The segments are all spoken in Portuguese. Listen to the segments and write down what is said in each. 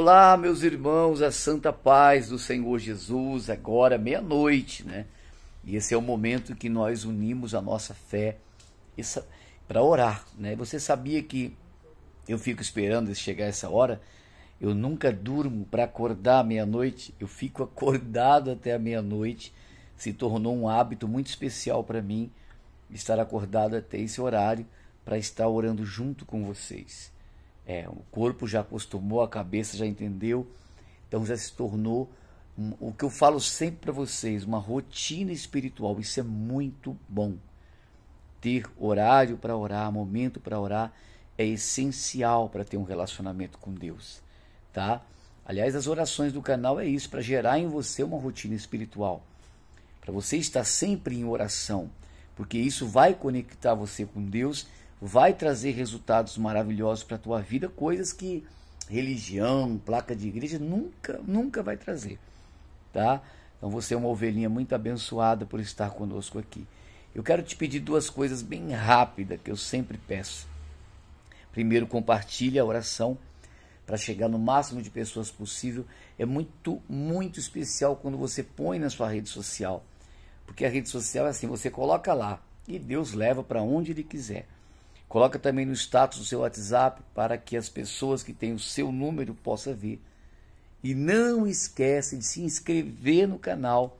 Olá, meus irmãos, a santa paz do Senhor Jesus, agora meia-noite, né? E esse é o momento que nós unimos a nossa fé para orar, né? Você sabia que eu fico esperando chegar essa hora? Eu nunca durmo para acordar à meia-noite, eu fico acordado até a meia-noite. Se tornou um hábito muito especial para mim estar acordado até esse horário para estar orando junto com vocês. É, o corpo já acostumou, a cabeça já entendeu, então já se tornou um, o que eu falo sempre para vocês, uma rotina espiritual. Isso é muito bom. Ter horário para orar, momento para orar é essencial para ter um relacionamento com Deus, tá? Aliás, as orações do canal é isso para gerar em você uma rotina espiritual, para você estar sempre em oração, porque isso vai conectar você com Deus vai trazer resultados maravilhosos para a tua vida, coisas que religião, placa de igreja nunca, nunca vai trazer, tá? Então você é uma ovelhinha muito abençoada por estar conosco aqui. Eu quero te pedir duas coisas bem rápidas que eu sempre peço. Primeiro, compartilhe a oração para chegar no máximo de pessoas possível. É muito, muito especial quando você põe na sua rede social. Porque a rede social é assim, você coloca lá e Deus leva para onde ele quiser. Coloca também no status do seu WhatsApp para que as pessoas que têm o seu número possam ver. E não esquece de se inscrever no canal,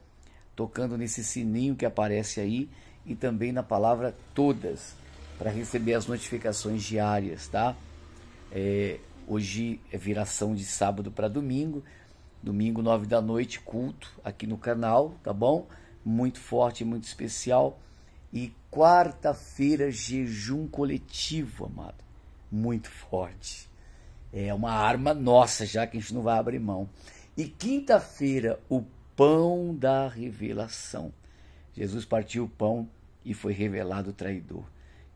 tocando nesse sininho que aparece aí e também na palavra todas, para receber as notificações diárias, tá? É, hoje é viração de sábado para domingo, domingo nove da noite, culto aqui no canal, tá bom? Muito forte, muito especial. E quarta-feira, jejum coletivo, amado. Muito forte. É uma arma nossa, já que a gente não vai abrir mão. E quinta-feira, o pão da revelação. Jesus partiu o pão e foi revelado o traidor.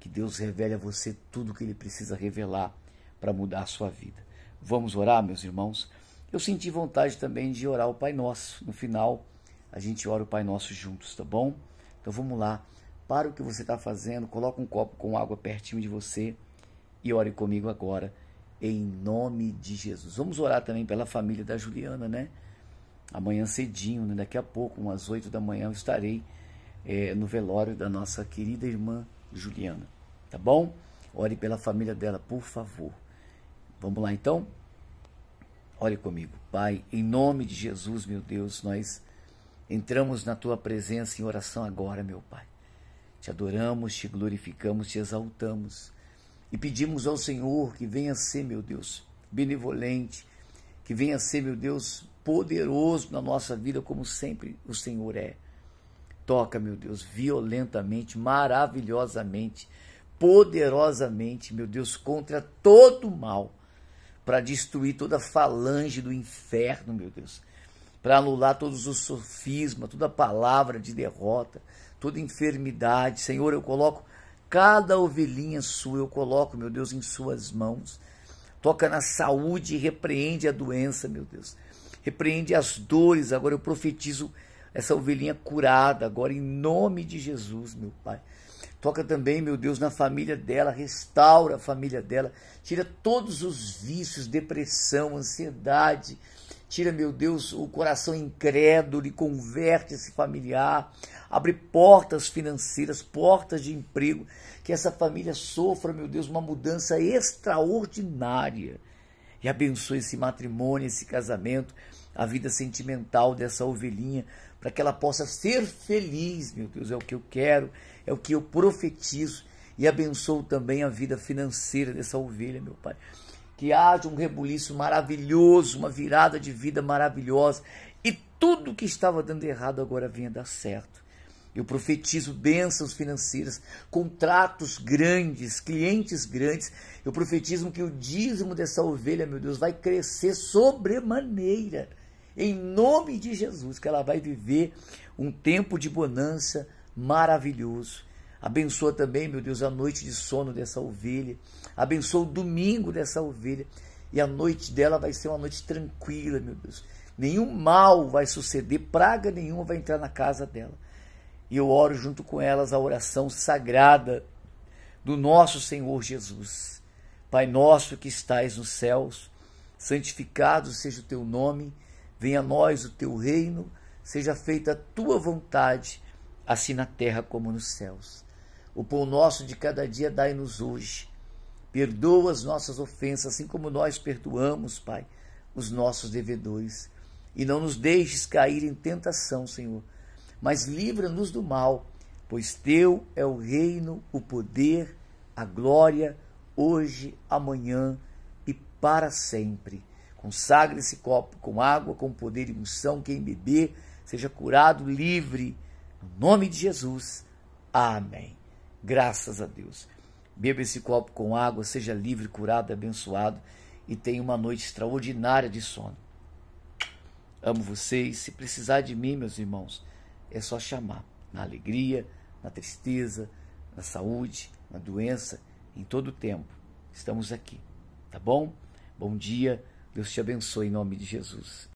Que Deus revele a você tudo o que ele precisa revelar para mudar a sua vida. Vamos orar, meus irmãos? Eu senti vontade também de orar o Pai Nosso. No final, a gente ora o Pai Nosso juntos, tá bom? Então vamos lá. Para o que você está fazendo, coloca um copo com água pertinho de você e ore comigo agora, em nome de Jesus. Vamos orar também pela família da Juliana, né? Amanhã cedinho, né? daqui a pouco, umas oito da manhã, eu estarei é, no velório da nossa querida irmã Juliana. Tá bom? Ore pela família dela, por favor. Vamos lá então? Ore comigo. Pai, em nome de Jesus, meu Deus, nós entramos na tua presença em oração agora, meu Pai. Te adoramos, te glorificamos, te exaltamos. E pedimos ao Senhor que venha ser, meu Deus, benevolente, que venha ser, meu Deus, poderoso na nossa vida, como sempre o Senhor é. Toca, meu Deus, violentamente, maravilhosamente, poderosamente, meu Deus, contra todo o mal, para destruir toda a falange do inferno, meu Deus, para anular todos os sofismas, toda palavra de derrota, toda enfermidade. Senhor, eu coloco cada ovelhinha sua, eu coloco, meu Deus, em suas mãos. Toca na saúde e repreende a doença, meu Deus. Repreende as dores. Agora eu profetizo essa ovelhinha curada, agora em nome de Jesus, meu Pai. Toca também, meu Deus, na família dela, restaura a família dela, tira todos os vícios, depressão, ansiedade, Tira, meu Deus, o coração incrédulo e converte esse familiar. Abre portas financeiras, portas de emprego. Que essa família sofra, meu Deus, uma mudança extraordinária. E abençoe esse matrimônio, esse casamento, a vida sentimental dessa ovelhinha, para que ela possa ser feliz, meu Deus. É o que eu quero, é o que eu profetizo. E abençoe também a vida financeira dessa ovelha, meu Pai que haja um rebuliço maravilhoso, uma virada de vida maravilhosa e tudo que estava dando errado agora venha dar certo. Eu profetizo bênçãos financeiras, contratos grandes, clientes grandes. Eu profetizo que o dízimo dessa ovelha, meu Deus, vai crescer sobremaneira. Em nome de Jesus, que ela vai viver um tempo de bonança maravilhoso. Abençoa também, meu Deus, a noite de sono dessa ovelha. Abençoa o domingo dessa ovelha. E a noite dela vai ser uma noite tranquila, meu Deus. Nenhum mal vai suceder, praga nenhuma vai entrar na casa dela. E eu oro junto com elas a oração sagrada do nosso Senhor Jesus. Pai nosso que estais nos céus, santificado seja o teu nome, venha a nós o teu reino, seja feita a tua vontade, assim na terra como nos céus. O pão nosso de cada dia dai-nos hoje. Perdoa as nossas ofensas, assim como nós perdoamos, Pai, os nossos devedores. E não nos deixes cair em tentação, Senhor, mas livra-nos do mal, pois Teu é o reino, o poder, a glória, hoje, amanhã e para sempre. Consagre esse copo com água, com poder e unção. Quem beber, seja curado, livre. No nome de Jesus. Amém. Graças a Deus. Beba esse copo com água, seja livre, curado, abençoado e tenha uma noite extraordinária de sono. Amo vocês. Se precisar de mim, meus irmãos, é só chamar. Na alegria, na tristeza, na saúde, na doença, em todo o tempo. Estamos aqui, tá bom? Bom dia. Deus te abençoe em nome de Jesus.